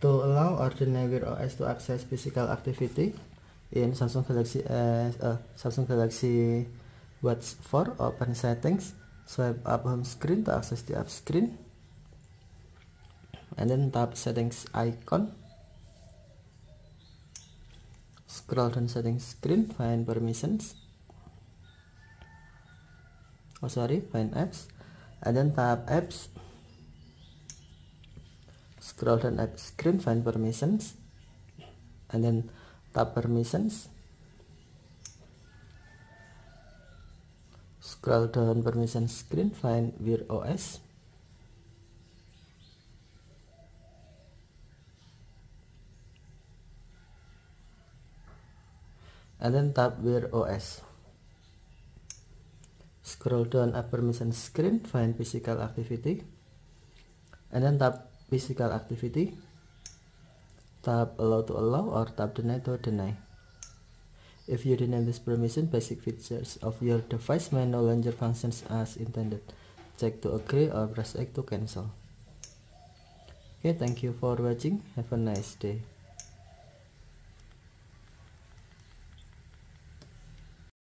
to allow ordinary OS to access physical activity in Samsung Galaxy S, uh, Samsung Galaxy Watch 4 open settings swipe up home screen to access the app screen and then tap settings icon scroll down settings screen find permissions oh sorry find apps and then tap apps scroll down at uh, screen find permissions and then tap permissions scroll down permissions screen find wear OS and then tap wear OS scroll down at uh, permissions screen find physical activity and then tap physical activity tab allow to allow or tab deny to deny if you deny this permission basic features of your device may no longer functions as intended check to agree or press X to cancel okay thank you for watching have a nice day